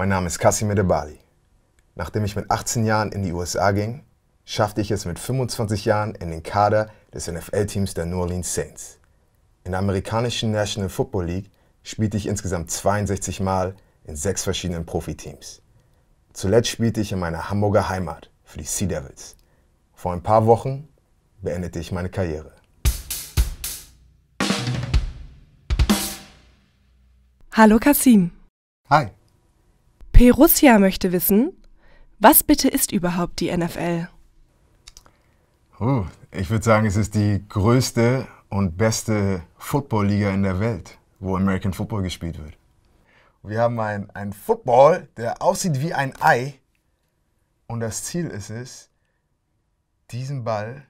Mein Name ist Kassim Debali. Nachdem ich mit 18 Jahren in die USA ging, schaffte ich es mit 25 Jahren in den Kader des NFL-Teams der New Orleans Saints. In der amerikanischen National Football League spielte ich insgesamt 62 Mal in sechs verschiedenen Profiteams. Zuletzt spielte ich in meiner Hamburger Heimat für die Sea Devils. Vor ein paar Wochen beendete ich meine Karriere. Hallo Kasim. Hi. Perussia möchte wissen, was bitte ist überhaupt die NFL? Oh, ich würde sagen, es ist die größte und beste Football-Liga in der Welt, wo American Football gespielt wird. Wir haben einen Football, der aussieht wie ein Ei. Und das Ziel ist es, diesen Ball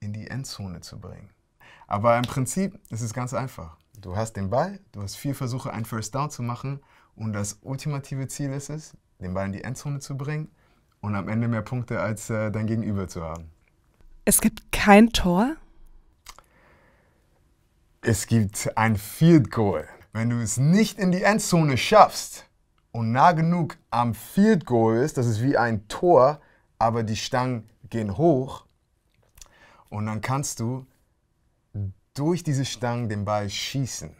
in die Endzone zu bringen. Aber im Prinzip ist es ganz einfach. Du hast den Ball, du hast vier Versuche, einen First Down zu machen und das ultimative Ziel ist es, den Ball in die Endzone zu bringen und am Ende mehr Punkte als äh, dein Gegenüber zu haben. Es gibt kein Tor? Es gibt ein Field Goal. Wenn du es nicht in die Endzone schaffst und nah genug am Field Goal bist, das ist wie ein Tor, aber die Stangen gehen hoch und dann kannst du durch diese Stangen den Ball schießen.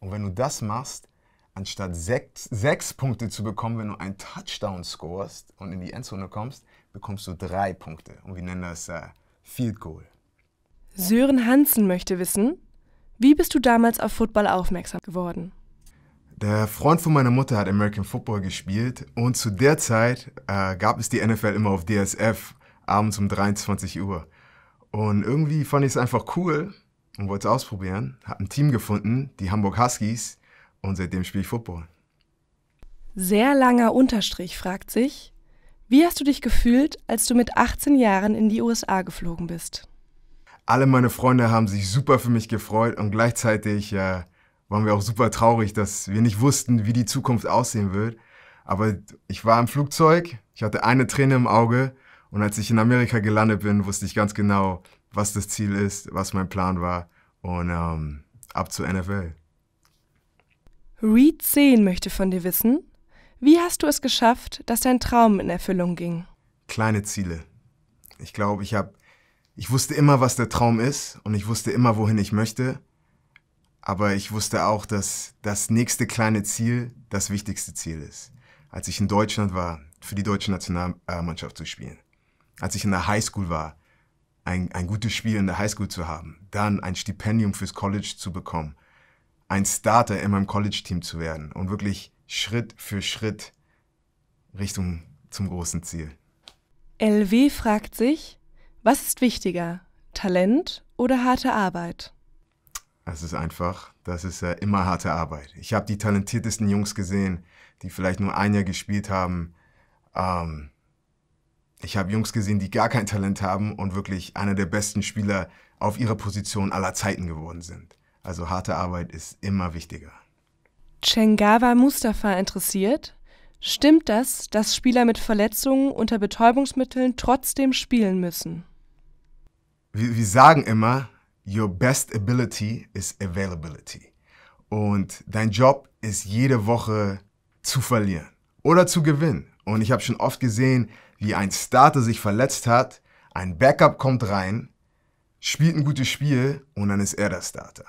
Und wenn du das machst, anstatt sechs, sechs Punkte zu bekommen, wenn du einen Touchdown scorest und in die Endzone kommst, bekommst du drei Punkte. Und wir nennen das äh, Field Goal. Sören Hansen möchte wissen, wie bist du damals auf Football aufmerksam geworden? Der Freund von meiner Mutter hat American Football gespielt und zu der Zeit äh, gab es die NFL immer auf DSF abends um 23 Uhr. Und irgendwie fand ich es einfach cool und wollte es ausprobieren. Hab ein Team gefunden, die Hamburg Huskies, und seitdem spiele ich Football. Sehr langer Unterstrich fragt sich, wie hast du dich gefühlt, als du mit 18 Jahren in die USA geflogen bist? Alle meine Freunde haben sich super für mich gefreut und gleichzeitig äh, waren wir auch super traurig, dass wir nicht wussten, wie die Zukunft aussehen wird. Aber ich war im Flugzeug, ich hatte eine Träne im Auge und als ich in Amerika gelandet bin, wusste ich ganz genau, was das Ziel ist, was mein Plan war und ähm, ab zur NFL. Reed 10 möchte von dir wissen, wie hast du es geschafft, dass dein Traum in Erfüllung ging? Kleine Ziele. Ich glaube, ich habe ich wusste immer, was der Traum ist und ich wusste immer, wohin ich möchte, aber ich wusste auch, dass das nächste kleine Ziel das wichtigste Ziel ist. Als ich in Deutschland war, für die deutsche Nationalmannschaft zu spielen. Als ich in der Highschool war, ein, ein gutes Spiel in der Highschool zu haben, dann ein Stipendium fürs College zu bekommen ein Starter in meinem College-Team zu werden und wirklich Schritt für Schritt Richtung zum großen Ziel. LW fragt sich, was ist wichtiger, Talent oder harte Arbeit? Es ist einfach, das ist äh, immer harte Arbeit. Ich habe die talentiertesten Jungs gesehen, die vielleicht nur ein Jahr gespielt haben. Ähm, ich habe Jungs gesehen, die gar kein Talent haben und wirklich einer der besten Spieler auf ihrer Position aller Zeiten geworden sind. Also harte Arbeit ist immer wichtiger. Cengawa Mustafa interessiert, stimmt das, dass Spieler mit Verletzungen unter Betäubungsmitteln trotzdem spielen müssen? Wir, wir sagen immer, your best ability is availability. Und dein Job ist jede Woche zu verlieren oder zu gewinnen. Und ich habe schon oft gesehen, wie ein Starter sich verletzt hat, ein Backup kommt rein, spielt ein gutes Spiel und dann ist er der Starter.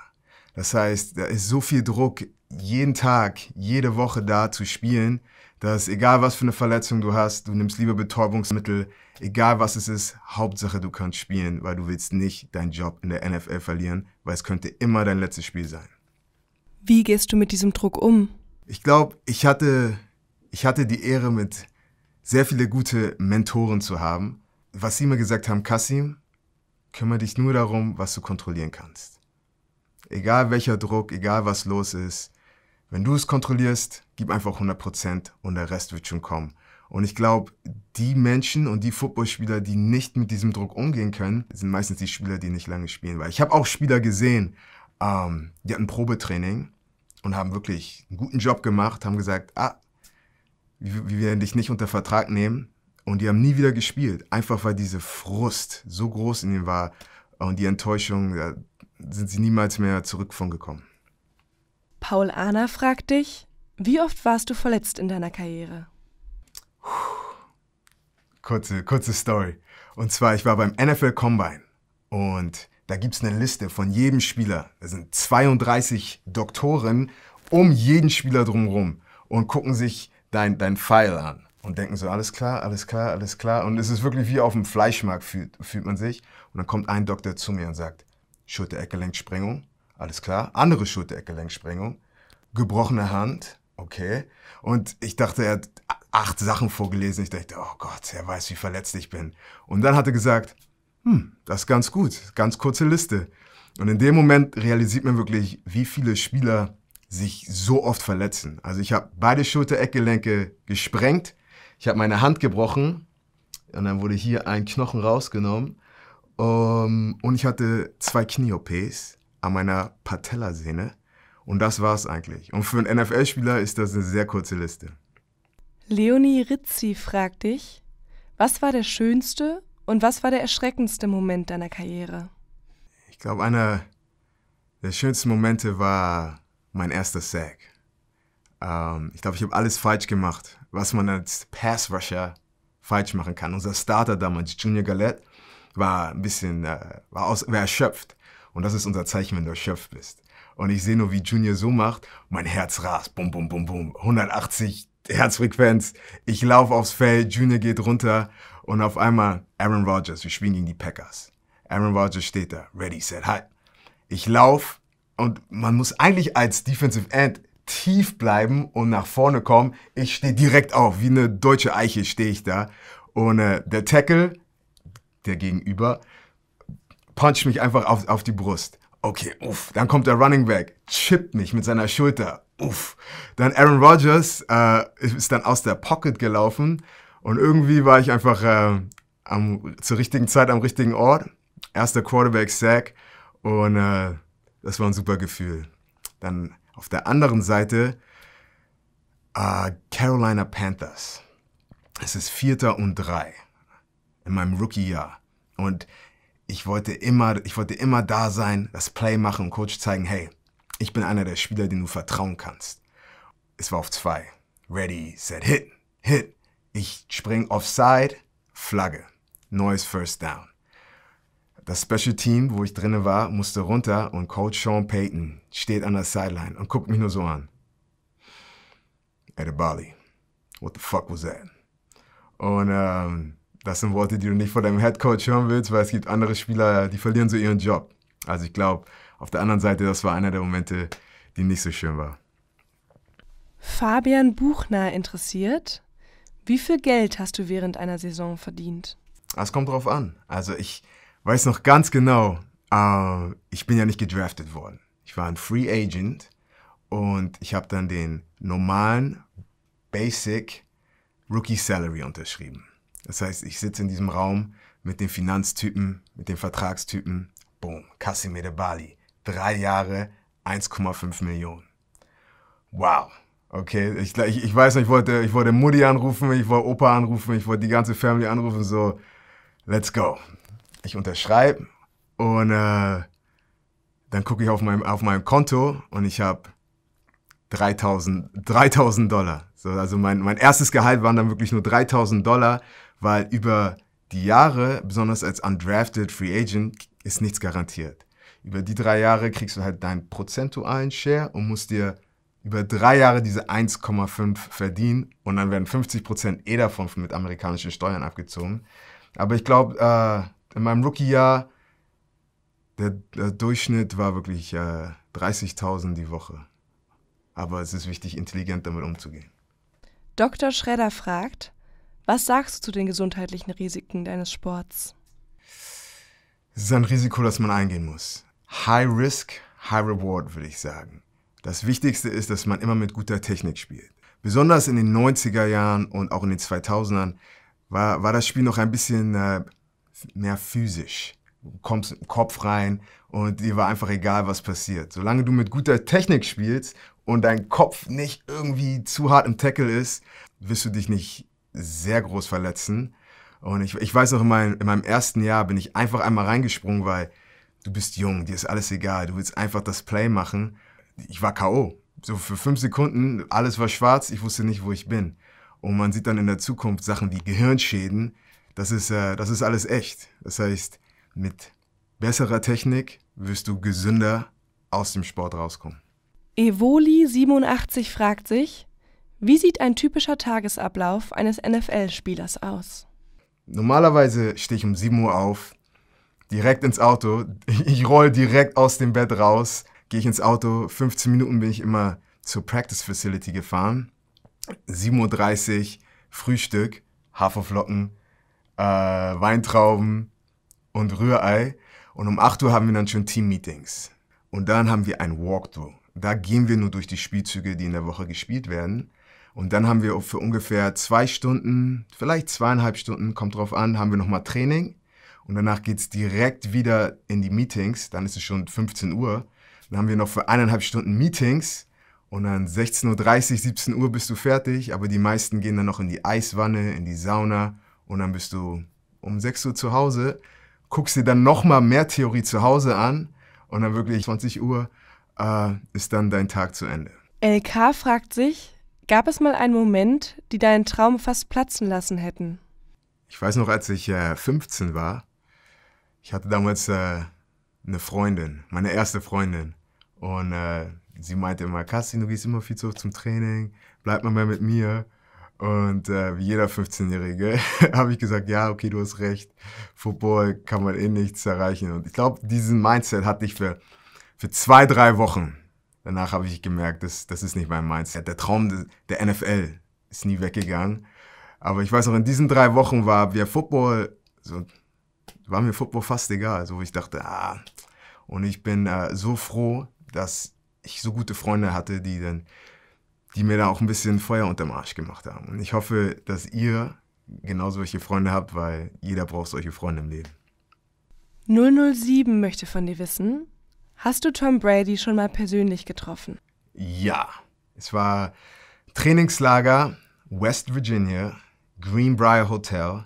Das heißt, da ist so viel Druck, jeden Tag, jede Woche da zu spielen, dass egal was für eine Verletzung du hast, du nimmst lieber Betäubungsmittel, egal was es ist, Hauptsache du kannst spielen, weil du willst nicht deinen Job in der NFL verlieren, weil es könnte immer dein letztes Spiel sein. Wie gehst du mit diesem Druck um? Ich glaube, ich hatte, ich hatte die Ehre, mit sehr viele gute Mentoren zu haben. Was sie mir gesagt haben, Kassim, kümmere dich nur darum, was du kontrollieren kannst. Egal welcher Druck, egal was los ist. Wenn du es kontrollierst, gib einfach 100% und der Rest wird schon kommen. Und ich glaube, die Menschen und die Footballspieler, die nicht mit diesem Druck umgehen können, sind meistens die Spieler, die nicht lange spielen. Weil ich habe auch Spieler gesehen, ähm, die hatten Probetraining und haben wirklich einen guten Job gemacht, haben gesagt, ah, wir werden dich nicht unter Vertrag nehmen. Und die haben nie wieder gespielt, einfach weil diese Frust so groß in ihnen war und die Enttäuschung, sind sie niemals mehr zurück von gekommen. Paul Ahner fragt dich, wie oft warst du verletzt in deiner Karriere? Kurze, kurze Story. Und zwar, ich war beim NFL Combine und da gibt es eine Liste von jedem Spieler. Da sind 32 Doktoren um jeden Spieler drumherum und gucken sich dein, dein File an und denken so, alles klar, alles klar, alles klar. Und es ist wirklich wie auf dem Fleischmarkt fühlt, fühlt man sich. Und dann kommt ein Doktor zu mir und sagt, Schulter-Eckgelenksprengung, alles klar. Andere Schulter-Eckgelenksprengung, gebrochene Hand, okay. Und ich dachte, er hat acht Sachen vorgelesen. Ich dachte, oh Gott, er weiß, wie verletzt ich bin. Und dann hat er gesagt, hm, das ist ganz gut, ganz kurze Liste. Und in dem Moment realisiert man wirklich, wie viele Spieler sich so oft verletzen. Also ich habe beide Schulter-Eckgelenke gesprengt, ich habe meine Hand gebrochen und dann wurde hier ein Knochen rausgenommen um, ähm, und ich hatte zwei Knie-OPs an meiner Patellasehne. Und das war's eigentlich. Und für einen NFL-Spieler ist das eine sehr kurze Liste. Leonie Rizzi fragt dich, was war der schönste und was war der erschreckendste Moment deiner Karriere? Ich glaube, einer der schönsten Momente war mein erster Sack. Um, ähm, ich glaube, ich habe alles falsch gemacht, was man als Pass-Rusher falsch machen kann. Unser Starter damals, Junior Galette, war ein bisschen, äh, war, aus, war erschöpft. Und das ist unser Zeichen, wenn du erschöpft bist. Und ich sehe nur, wie Junior so macht, mein Herz rast, bum, bum, bum, bum, 180 Herzfrequenz. Ich laufe aufs Feld, Junior geht runter und auf einmal Aaron Rodgers, wir spielen gegen die Packers. Aaron Rodgers steht da, ready, set, hi. Ich laufe und man muss eigentlich als Defensive End tief bleiben und nach vorne kommen. Ich stehe direkt auf, wie eine deutsche Eiche stehe ich da. Und äh, der Tackle der Gegenüber puncht mich einfach auf, auf die Brust. Okay, uff. Dann kommt der Running Back, chippt mich mit seiner Schulter. Uff. Dann Aaron Rodgers äh, ist dann aus der Pocket gelaufen und irgendwie war ich einfach äh, am, zur richtigen Zeit am richtigen Ort. Erster Quarterback-Sack und äh, das war ein super Gefühl. Dann auf der anderen Seite äh, Carolina Panthers. Es ist Vierter und Drei in meinem Rookie-Jahr. Und ich wollte immer, ich wollte immer da sein, das Play machen und Coach zeigen, hey, ich bin einer der Spieler, den du vertrauen kannst. Es war auf zwei. Ready, set, hit, hit. Ich spring offside, Flagge. Neues First Down. Das Special Team, wo ich drinne war, musste runter und Coach Sean Payton steht an der Sideline und guckt mich nur so an. Bali, what the fuck was that? Und ähm, das sind Worte, die du nicht von deinem Head Coach hören willst, weil es gibt andere Spieler, die verlieren so ihren Job. Also ich glaube, auf der anderen Seite, das war einer der Momente, die nicht so schön war. Fabian Buchner interessiert, wie viel Geld hast du während einer Saison verdient? Es kommt drauf an. Also ich weiß noch ganz genau, äh, ich bin ja nicht gedraftet worden. Ich war ein Free Agent und ich habe dann den normalen Basic Rookie Salary unterschrieben. Das heißt, ich sitze in diesem Raum mit den Finanztypen, mit den Vertragstypen. Boom, Casimir de Bali. Drei Jahre, 1,5 Millionen. Wow. Okay, ich, ich, ich weiß nicht, ich wollte, ich wollte Mutti anrufen, ich wollte Opa anrufen, ich wollte die ganze Family anrufen, so, let's go. Ich unterschreibe und äh, dann gucke ich auf meinem, auf meinem Konto und ich habe 3000, 3000 Dollar. So, also mein, mein erstes Gehalt waren dann wirklich nur 3000 Dollar, weil über die Jahre, besonders als undrafted Free Agent, ist nichts garantiert. Über die drei Jahre kriegst du halt deinen prozentualen Share und musst dir über drei Jahre diese 1,5 verdienen und dann werden 50 Prozent eh davon mit amerikanischen Steuern abgezogen. Aber ich glaube, äh, in meinem Rookie-Jahr, der, der, Durchschnitt war wirklich äh, 30.000 die Woche. Aber es ist wichtig, intelligent damit umzugehen. Dr. Schredder fragt, was sagst du zu den gesundheitlichen Risiken deines Sports? Es ist ein Risiko, das man eingehen muss. High Risk, High Reward, würde ich sagen. Das Wichtigste ist, dass man immer mit guter Technik spielt. Besonders in den 90er Jahren und auch in den 2000ern war, war das Spiel noch ein bisschen äh, mehr physisch. Du kommst im Kopf rein und dir war einfach egal, was passiert. Solange du mit guter Technik spielst und dein Kopf nicht irgendwie zu hart im Tackle ist, wirst du dich nicht sehr groß verletzen. Und ich, ich weiß noch, in, mein, in meinem ersten Jahr bin ich einfach einmal reingesprungen, weil du bist jung, dir ist alles egal, du willst einfach das Play machen. Ich war K.O. So für fünf Sekunden, alles war schwarz, ich wusste nicht, wo ich bin. Und man sieht dann in der Zukunft Sachen wie Gehirnschäden. Das ist, äh, das ist alles echt. Das heißt, mit besserer Technik wirst du gesünder aus dem Sport rauskommen. Evoli87 fragt sich, wie sieht ein typischer Tagesablauf eines NFL-Spielers aus? Normalerweise stehe ich um 7 Uhr auf, direkt ins Auto. Ich roll direkt aus dem Bett raus, gehe ich ins Auto. 15 Minuten bin ich immer zur Practice Facility gefahren. 7.30 Uhr, Frühstück, Haferflocken, äh, Weintrauben und Rührei. Und um 8 Uhr haben wir dann schon Team-Meetings. Und dann haben wir ein Walkthrough. Da gehen wir nur durch die Spielzüge, die in der Woche gespielt werden. Und dann haben wir für ungefähr zwei Stunden, vielleicht zweieinhalb Stunden, kommt drauf an, haben wir nochmal Training. Und danach geht es direkt wieder in die Meetings. Dann ist es schon 15 Uhr. Dann haben wir noch für eineinhalb Stunden Meetings. Und dann 16.30 Uhr, 17 Uhr bist du fertig. Aber die meisten gehen dann noch in die Eiswanne, in die Sauna. Und dann bist du um 6 Uhr zu Hause. Guckst dir dann nochmal mehr Theorie zu Hause an. Und dann wirklich 20 Uhr äh, ist dann dein Tag zu Ende. LK fragt sich, gab es mal einen Moment, die deinen Traum fast platzen lassen hätten? Ich weiß noch, als ich äh, 15 war, ich hatte damals äh, eine Freundin, meine erste Freundin. Und äh, sie meinte immer, Kassin, du gehst immer viel zu oft zum Training, bleib mal mehr mit mir. Und äh, wie jeder 15-Jährige habe ich gesagt, ja, okay, du hast recht, Football kann man eh nichts erreichen. Und ich glaube, diesen Mindset hatte ich für für zwei, drei Wochen. Danach habe ich gemerkt, das, das ist nicht mein Mindset. Der Traum der NFL ist nie weggegangen. Aber ich weiß noch, in diesen drei Wochen war mir Football, so, war mir Football fast egal. So, ich dachte, ah. Und ich bin äh, so froh, dass ich so gute Freunde hatte, die dann, die mir da auch ein bisschen Feuer unterm Arsch gemacht haben. Und ich hoffe, dass ihr genau solche Freunde habt, weil jeder braucht solche Freunde im Leben. 007 möchte von dir wissen, Hast du Tom Brady schon mal persönlich getroffen? Ja, es war Trainingslager West Virginia, Greenbrier Hotel,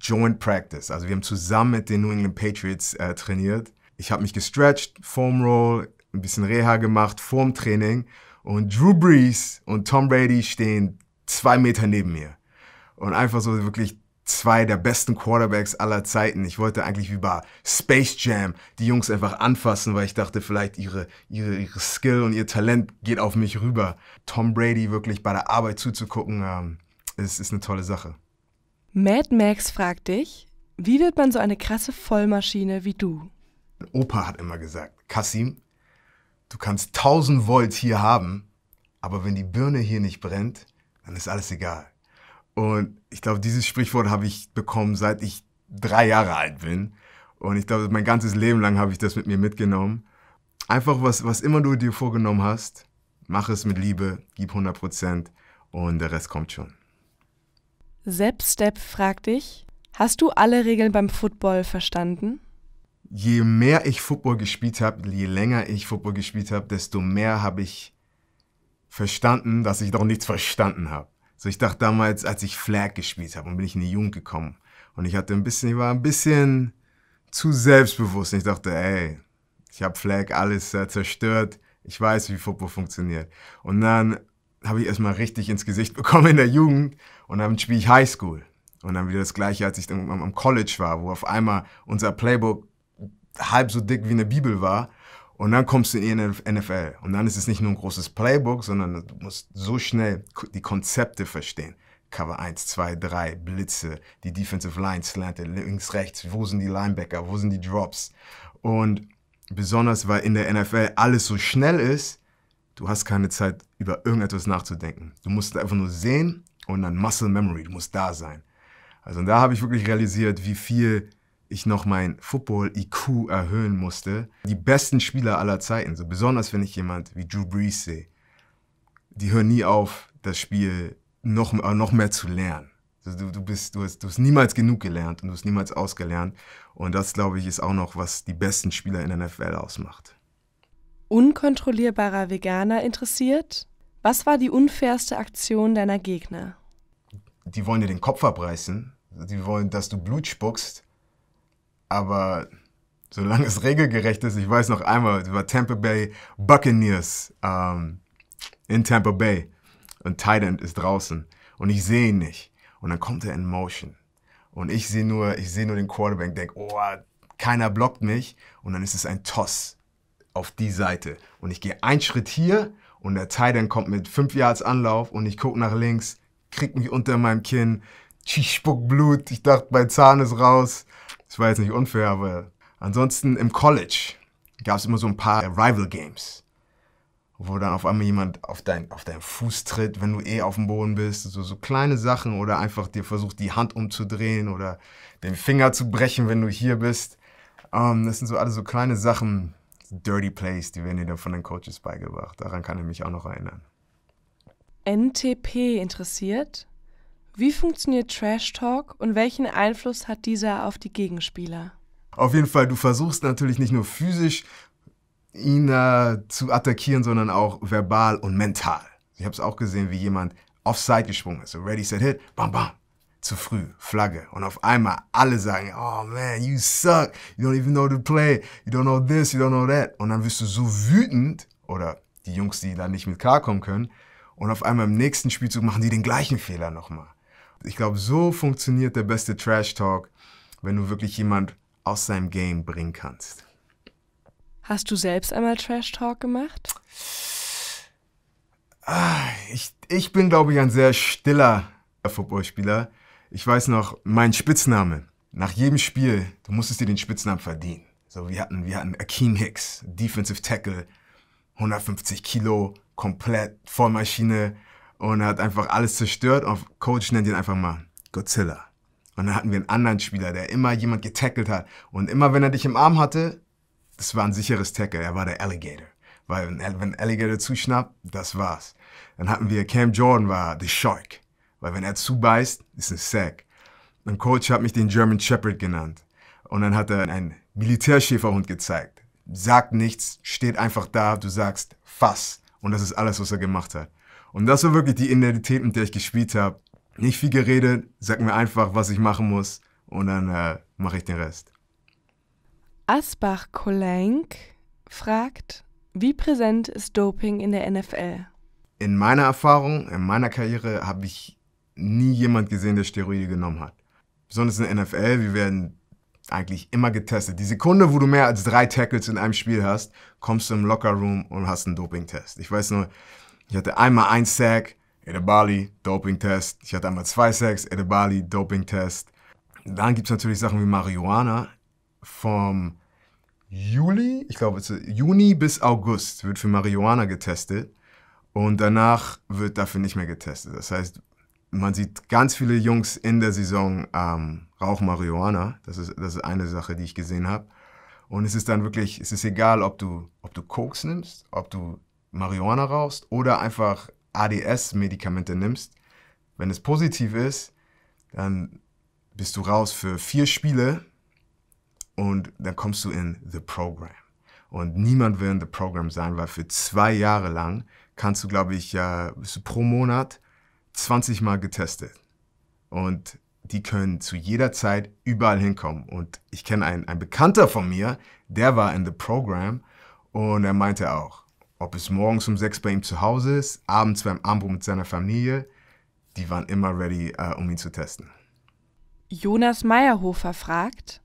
Joint Practice. Also wir haben zusammen mit den New England Patriots äh, trainiert. Ich habe mich gestretched, Foam Roll, ein bisschen Reha gemacht, vorm Training. Und Drew Brees und Tom Brady stehen zwei Meter neben mir. Und einfach so wirklich zwei der besten Quarterbacks aller Zeiten. Ich wollte eigentlich wie bei Space Jam die Jungs einfach anfassen, weil ich dachte, vielleicht ihre, ihre, ihre Skill und ihr Talent geht auf mich rüber. Tom Brady wirklich bei der Arbeit zuzugucken, ähm, ist, ist eine tolle Sache. Mad Max fragt dich, wie wird man so eine krasse Vollmaschine wie du? Opa hat immer gesagt, Kassim, du kannst 1000 Volt hier haben, aber wenn die Birne hier nicht brennt, dann ist alles egal. Und ich glaube, dieses Sprichwort habe ich bekommen, seit ich drei Jahre alt bin. Und ich glaube, mein ganzes Leben lang habe ich das mit mir mitgenommen. Einfach, was, was immer du dir vorgenommen hast, mach es mit Liebe, gib 100 Prozent und der Rest kommt schon. Sepp Step fragt dich, hast du alle Regeln beim Football verstanden? Je mehr ich Football gespielt habe, je länger ich Football gespielt habe, desto mehr habe ich verstanden, dass ich noch nichts verstanden habe. So, ich dachte damals, als ich Flag gespielt habe und bin ich in die Jugend gekommen und ich hatte ein bisschen, ich war ein bisschen zu selbstbewusst. Und ich dachte, ey, ich habe Flag alles äh, zerstört. Ich weiß, wie Football funktioniert. Und dann habe ich erstmal richtig ins Gesicht bekommen in der Jugend und dann spiele ich Highschool. Und dann wieder das gleiche, als ich am College war, wo auf einmal unser Playbook halb so dick wie eine Bibel war und dann kommst du in die NFL. Und dann ist es nicht nur ein großes Playbook, sondern du musst so schnell die Konzepte verstehen. Cover 1, 2, 3, Blitze, die Defensive Line slant links, rechts, wo sind die Linebacker, wo sind die Drops. Und besonders, weil in der NFL alles so schnell ist, du hast keine Zeit, über irgendetwas nachzudenken. Du musst einfach nur sehen und dann Muscle Memory, du musst da sein. Also da habe ich wirklich realisiert, wie viel ich noch mein Football-IQ erhöhen musste. Die besten Spieler aller Zeiten, so besonders wenn ich jemand wie Drew Brees sehe, die hören nie auf, das Spiel noch, äh, noch mehr zu lernen. Du, du, bist, du, hast, du hast niemals genug gelernt und du hast niemals ausgelernt. Und das, glaube ich, ist auch noch, was die besten Spieler in der NFL ausmacht. Unkontrollierbarer Veganer interessiert? Was war die unfairste Aktion deiner Gegner? Die wollen dir den Kopf abreißen. Die wollen, dass du Blut spuckst aber solange es regelgerecht ist, ich weiß noch einmal, es war Tampa Bay Buccaneers ähm, in Tampa Bay und Titan ist draußen und ich sehe ihn nicht und dann kommt er in Motion und ich sehe nur, ich sehe nur den Quarterback, denke, oh, keiner blockt mich und dann ist es ein Toss auf die Seite und ich gehe einen Schritt hier und der Titan kommt mit fünf Yards Anlauf und ich gucke nach links, kriege mich unter meinem Kinn, ich spuck Blut, ich dachte, mein Zahn ist raus das war jetzt nicht unfair, aber ansonsten im College gab es immer so ein paar Rival Games, wo dann auf einmal jemand auf, dein, auf deinen Fuß tritt, wenn du eh auf dem Boden bist. So, so kleine Sachen oder einfach dir versucht, die Hand umzudrehen oder den Finger zu brechen, wenn du hier bist. Um, ähm, das sind so alle so kleine Sachen, Dirty Plays, die werden dir dann von den Coaches beigebracht. Daran kann ich mich auch noch erinnern. NTP interessiert? Wie funktioniert Trash Talk und welchen Einfluss hat dieser auf die Gegenspieler? Auf jeden Fall, du versuchst natürlich nicht nur physisch ihn äh, zu attackieren, sondern auch verbal und mental. Ich habe es auch gesehen, wie jemand offside gesprungen ist. So ready, set, hit, bam, bam. Zu früh, Flagge. Und auf einmal alle sagen, oh man, you suck. You don't even know the play. You don't know this, you don't know that. Und dann wirst du so wütend, oder die Jungs, die da nicht mit klarkommen können, und auf einmal im nächsten Spielzug machen die den gleichen Fehler nochmal ich glaube, so funktioniert der beste Trash Talk, wenn du wirklich jemand aus seinem Game bringen kannst. Hast du selbst einmal Trash Talk gemacht? Ah, ich, ich bin, glaube ich, ein sehr stiller Footballspieler. Ich weiß noch, mein Spitzname. Nach jedem Spiel, du musstest dir den Spitznamen verdienen. So, wir hatten, wir hatten Akeem Hicks, Defensive Tackle, 150 Kilo, komplett Vollmaschine und hat einfach alles zerstört. Und Coach nennt ihn einfach mal Godzilla. Und dann hatten wir einen anderen Spieler, der immer jemand getackelt hat. Und immer wenn er dich im Arm hatte, das war ein sicheres Tackle. Er war der Alligator. Weil wenn, Alligator zuschnappt, das war's. Dann hatten wir Cam Jordan war The Shark. Weil wenn er zubeißt, ist ein Sack. Ein Coach hat mich den German Shepherd genannt. Und dann hat er einen Militärschäferhund gezeigt. Sagt nichts, steht einfach da, du sagst Fass. Und das ist alles, was er gemacht hat. Und das war wirklich die Identität, mit der ich gespielt habe. Nicht viel geredet, sag mir einfach, was ich machen muss und dann äh, mache ich den Rest. Asbach Kolenk fragt, wie präsent ist Doping in der NFL? In meiner Erfahrung, in meiner Karriere habe ich nie jemand gesehen, der Steroide genommen hat. Besonders in der NFL, wir werden eigentlich immer getestet. Die Sekunde, wo du mehr als drei Tackles in einem Spiel hast, kommst du im Lockerroom und hast einen Dopingtest. Ich weiß nur, ich hatte einmal ein Sack, Edebali, Doping-Test. Ich hatte einmal zwei Sacks, Edebali, Doping-Test. Dann gibt es natürlich Sachen wie Marihuana. Vom Juli, ich glaube Juni bis August wird für Marihuana getestet und danach wird dafür nicht mehr getestet. Das heißt, man sieht ganz viele Jungs in der Saison ähm, rauchen Marihuana. Das ist, das ist eine Sache, die ich gesehen habe. Und es ist dann wirklich, es ist egal, ob du, ob du Koks nimmst, ob du Marihuana rauchst oder einfach ADS-Medikamente nimmst, wenn es positiv ist, dann bist du raus für vier Spiele und dann kommst du in The Program. Und niemand will in The Program sein, weil für zwei Jahre lang kannst du, glaube ich, ja, bist du pro Monat 20 Mal getestet. Und die können zu jeder Zeit überall hinkommen. Und ich kenne einen, einen Bekannter von mir, der war in The Program und er meinte auch, ob es morgens um sechs bei ihm zu Hause ist, abends beim Ambro mit seiner Familie, die waren immer ready, äh, um ihn zu testen. Jonas Meyerhofer fragt,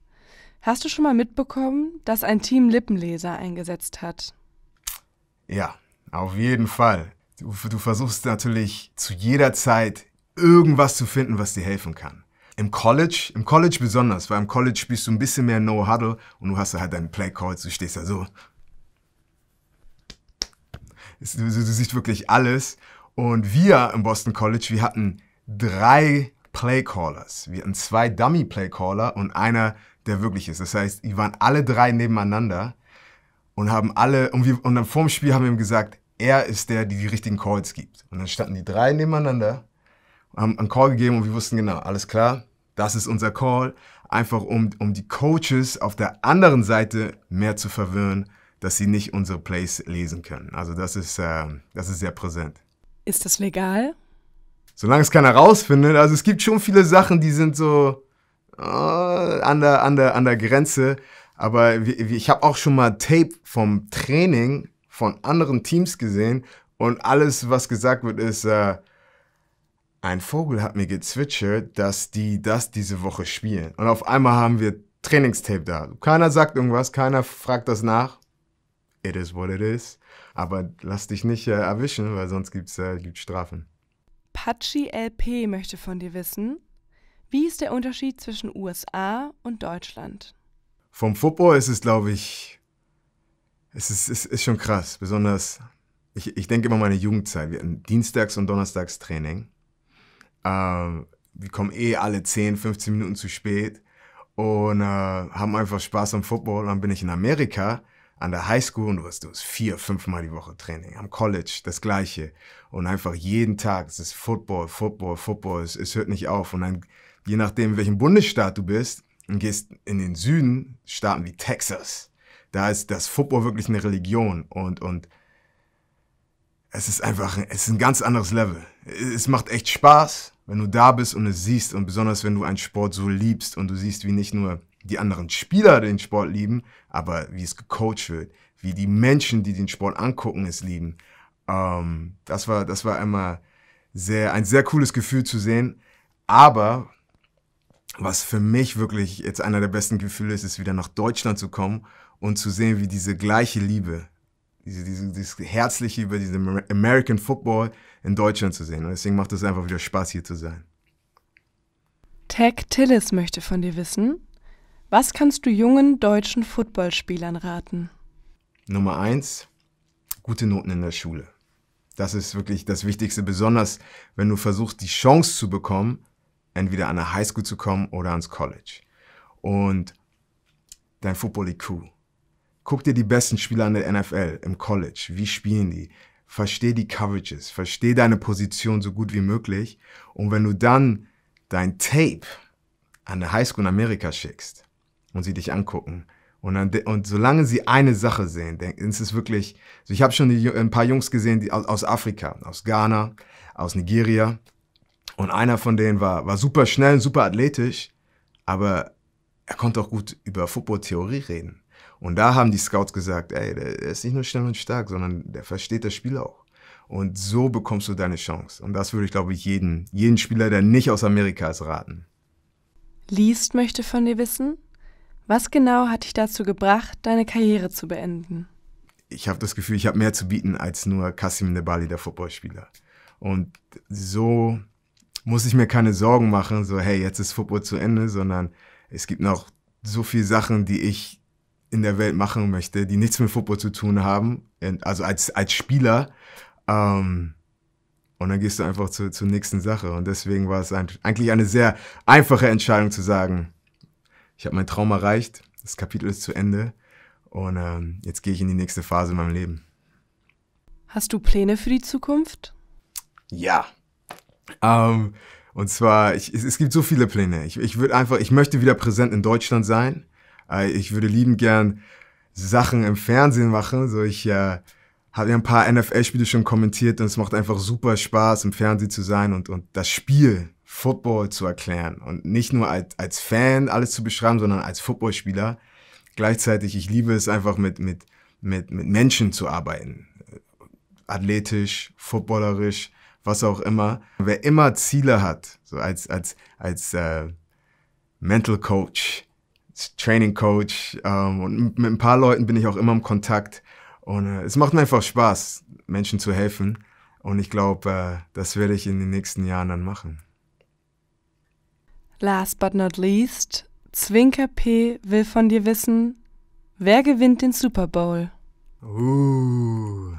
hast du schon mal mitbekommen, dass ein Team Lippenleser eingesetzt hat? Ja, auf jeden Fall. Du, du versuchst natürlich zu jeder Zeit irgendwas zu finden, was dir helfen kann. Im College, im College besonders, weil im College spielst du ein bisschen mehr No-Huddle und du hast halt deinen Play-Calls, du stehst da so es, du, du siehst wirklich alles. Und wir im Boston College, wir hatten drei Playcallers. Wir hatten zwei Dummy Playcaller und einer, der wirklich ist. Das heißt, die waren alle drei nebeneinander und haben alle, und, wir, und dann vorm Spiel haben wir ihm gesagt, er ist der, der die richtigen Calls gibt. Und dann standen die drei nebeneinander, haben einen Call gegeben und wir wussten genau, alles klar, das ist unser Call, einfach um, um die Coaches auf der anderen Seite mehr zu verwirren dass sie nicht unsere Plays lesen können. Also das ist, äh, das ist sehr präsent. Ist das legal? Solange es keiner rausfindet. Also es gibt schon viele Sachen, die sind so äh, an, der, an, der, an der Grenze. Aber ich habe auch schon mal Tape vom Training von anderen Teams gesehen und alles, was gesagt wird, ist, äh, ein Vogel hat mir gezwitschert, dass die das diese Woche spielen. Und auf einmal haben wir Trainingstape da. Keiner sagt irgendwas, keiner fragt das nach it is what it is. Aber lass dich nicht äh, erwischen, weil sonst gibt es äh, Strafen. Pachi LP möchte von dir wissen, wie ist der Unterschied zwischen USA und Deutschland? Vom Football ist es, glaube ich, es ist, es ist schon krass. Besonders, ich, ich denke immer meine Jugendzeit. Wir hatten Dienstags- und Donnerstagstraining. Ähm, wir kommen eh alle 10, 15 Minuten zu spät und äh, haben einfach Spaß am Football. Dann bin ich in Amerika an der Highschool und du hast, du hast vier, fünfmal die Woche Training. Am College das Gleiche. Und einfach jeden Tag, es ist Football, Football, Football, es, es hört nicht auf. Und dann, je nachdem, in welchem Bundesstaat du bist und gehst in den Süden, Staaten wie Texas, da ist das Football wirklich eine Religion und, und es ist einfach, es ist ein ganz anderes Level. Es macht echt Spaß, wenn du da bist und es siehst und besonders wenn du einen Sport so liebst und du siehst, wie nicht nur die anderen Spieler den Sport lieben, aber wie es gecoacht wird, wie die Menschen, die den Sport angucken, es lieben. Ähm, das war, das war einmal sehr, ein sehr cooles Gefühl zu sehen. Aber was für mich wirklich jetzt einer der besten Gefühle ist, ist wieder nach Deutschland zu kommen und zu sehen, wie diese gleiche Liebe, diese, diese, dieses Herzliche über diesen American Football in Deutschland zu sehen. Und deswegen macht es einfach wieder Spaß, hier zu sein. Tech Tillis möchte von dir wissen, was kannst du jungen deutschen Footballspielern raten? Nummer eins, gute Noten in der Schule. Das ist wirklich das Wichtigste, besonders wenn du versuchst, die Chance zu bekommen, entweder an eine Highschool zu kommen oder ans College. Und dein Football-IQ. Guck dir die besten Spieler an der NFL im College. Wie spielen die? Versteh die Coverages, versteh deine Position so gut wie möglich. Und wenn du dann dein Tape an eine Highschool in Amerika schickst, und sie dich angucken. Und, dann, und solange sie eine Sache sehen, denken, ist es wirklich, also ich habe schon die, ein paar Jungs gesehen die aus, aus Afrika, aus Ghana, aus Nigeria. Und einer von denen war, war super schnell, super athletisch, aber er konnte auch gut über Football-Theorie reden. Und da haben die Scouts gesagt, ey, der ist nicht nur schnell und stark, sondern der versteht das Spiel auch. Und so bekommst du deine Chance. Und das würde ich, glaube ich, jeden, jeden Spieler, der nicht aus Amerika ist, raten. Liest möchte von dir wissen, was genau hat dich dazu gebracht, deine Karriere zu beenden? Ich habe das Gefühl, ich habe mehr zu bieten als nur Kasim Nebali, der Footballspieler. Und so muss ich mir keine Sorgen machen, so hey, jetzt ist Football zu Ende, sondern es gibt noch so viele Sachen, die ich in der Welt machen möchte, die nichts mit Football zu tun haben, also als, als Spieler. Ähm, und dann gehst du einfach zu, zur nächsten Sache. Und deswegen war es eigentlich eine sehr einfache Entscheidung zu sagen, ich habe meinen Traum erreicht, das Kapitel ist zu Ende und ähm, jetzt gehe ich in die nächste Phase in meinem Leben. Hast du Pläne für die Zukunft? Ja. Ähm, und zwar, ich, es, es, gibt so viele Pläne. Ich, ich würde einfach, ich möchte wieder präsent in Deutschland sein. Äh, ich würde lieben gern Sachen im Fernsehen machen. So, ich äh, habe ja ein paar NFL-Spiele schon kommentiert und es macht einfach super Spaß, im Fernsehen zu sein und, und das Spiel Football zu erklären und nicht nur als, als Fan alles zu beschreiben, sondern als Footballspieler. Gleichzeitig, ich liebe es einfach mit, mit, mit, mit Menschen zu arbeiten. Athletisch, footballerisch, was auch immer. Wer immer Ziele hat, so als, als, als äh, Mental Coach, Training Coach ähm, und mit ein paar Leuten bin ich auch immer im Kontakt. Und äh, es macht mir einfach Spaß, Menschen zu helfen. Und ich glaube, äh, das werde ich in den nächsten Jahren dann machen. Last but not least, Zwinker P will von dir wissen, wer gewinnt den Super Bowl? Uh,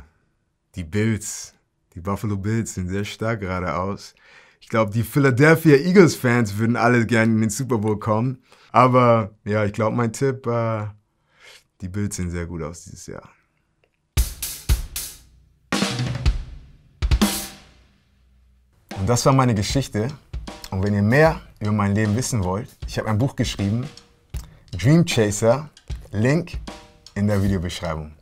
die Bills. Die Buffalo Bills sind sehr stark geradeaus. Ich glaube, die Philadelphia Eagles-Fans würden alle gerne in den Super Bowl kommen. Aber ja, ich glaube, mein Tipp, äh, die Bills sehen sehr gut aus dieses Jahr. Und das war meine Geschichte. Und wenn ihr mehr über mein Leben wissen wollt, ich habe ein Buch geschrieben, Dream Chaser, Link in der Videobeschreibung.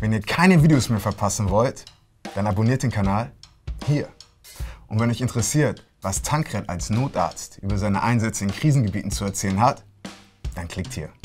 Wenn ihr keine Videos mehr verpassen wollt, dann abonniert den Kanal hier. Und wenn euch interessiert, was Tankred als Notarzt über seine Einsätze in Krisengebieten zu erzählen hat, dann klickt hier.